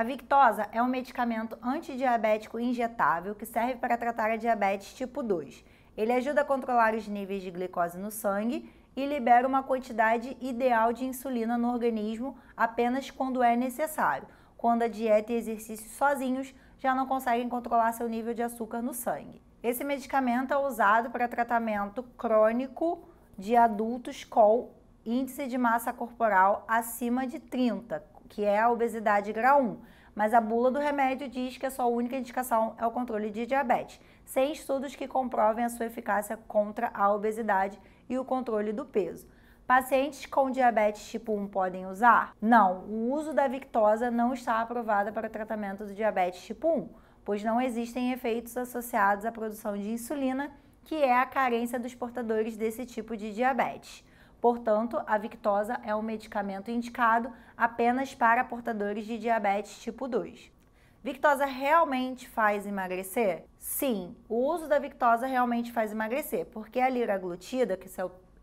A Victosa é um medicamento antidiabético injetável que serve para tratar a diabetes tipo 2. Ele ajuda a controlar os níveis de glicose no sangue e libera uma quantidade ideal de insulina no organismo apenas quando é necessário, quando a dieta e exercício sozinhos já não conseguem controlar seu nível de açúcar no sangue. Esse medicamento é usado para tratamento crônico de adultos com índice de massa corporal acima de 30, que é a obesidade grau 1 mas a bula do remédio diz que a sua única indicação é o controle de diabetes, sem estudos que comprovem a sua eficácia contra a obesidade e o controle do peso. Pacientes com diabetes tipo 1 podem usar? Não, o uso da Victosa não está aprovada para tratamento do diabetes tipo 1, pois não existem efeitos associados à produção de insulina, que é a carência dos portadores desse tipo de diabetes. Portanto, a Victosa é um medicamento indicado apenas para portadores de diabetes tipo 2. Victosa realmente faz emagrecer? Sim, o uso da Victosa realmente faz emagrecer, porque a liraglutida, que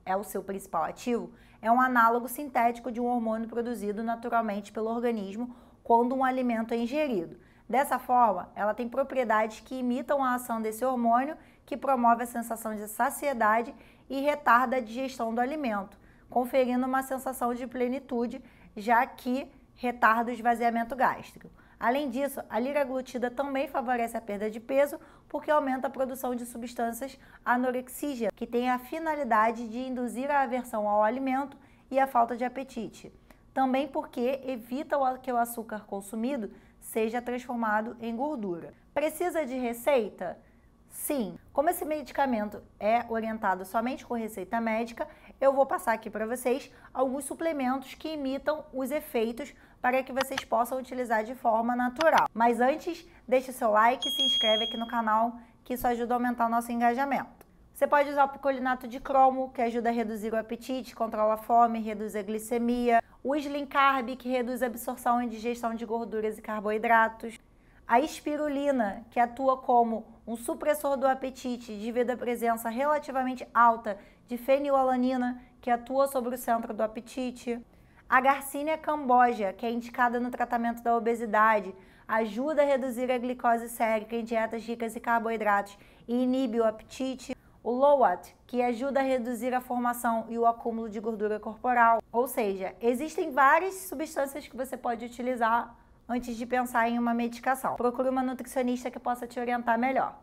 é o seu principal ativo, é um análogo sintético de um hormônio produzido naturalmente pelo organismo quando um alimento é ingerido. Dessa forma, ela tem propriedades que imitam a ação desse hormônio, que promove a sensação de saciedade e retarda a digestão do alimento, conferindo uma sensação de plenitude, já que retarda o esvaziamento gástrico. Além disso, a liraglutida também favorece a perda de peso porque aumenta a produção de substâncias anorexígenas, que têm a finalidade de induzir a aversão ao alimento e a falta de apetite também porque evita que o açúcar consumido seja transformado em gordura. Precisa de receita? Sim. Como esse medicamento é orientado somente com receita médica, eu vou passar aqui para vocês alguns suplementos que imitam os efeitos para que vocês possam utilizar de forma natural. Mas antes, deixe o seu like e se inscreve aqui no canal, que isso ajuda a aumentar o nosso engajamento. Você pode usar o picolinato de cromo, que ajuda a reduzir o apetite, controla a fome, reduz a glicemia o Slim Carb, que reduz a absorção e digestão de gorduras e carboidratos, a espirulina, que atua como um supressor do apetite devido à presença relativamente alta de fenilalanina, que atua sobre o centro do apetite, a Garcinia cambogia, que é indicada no tratamento da obesidade, ajuda a reduzir a glicose sérica em dietas ricas em carboidratos e inibe o apetite. O LOAT, que ajuda a reduzir a formação e o acúmulo de gordura corporal. Ou seja, existem várias substâncias que você pode utilizar antes de pensar em uma medicação. Procure uma nutricionista que possa te orientar melhor.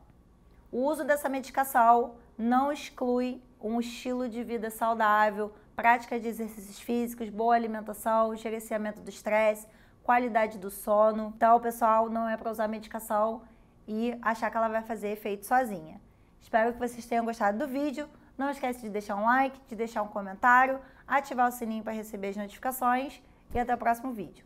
O uso dessa medicação não exclui um estilo de vida saudável, prática de exercícios físicos, boa alimentação, gerenciamento do estresse, qualidade do sono. Então, pessoal, não é para usar medicação e achar que ela vai fazer efeito sozinha. Espero que vocês tenham gostado do vídeo. Não esquece de deixar um like, de deixar um comentário, ativar o sininho para receber as notificações e até o próximo vídeo.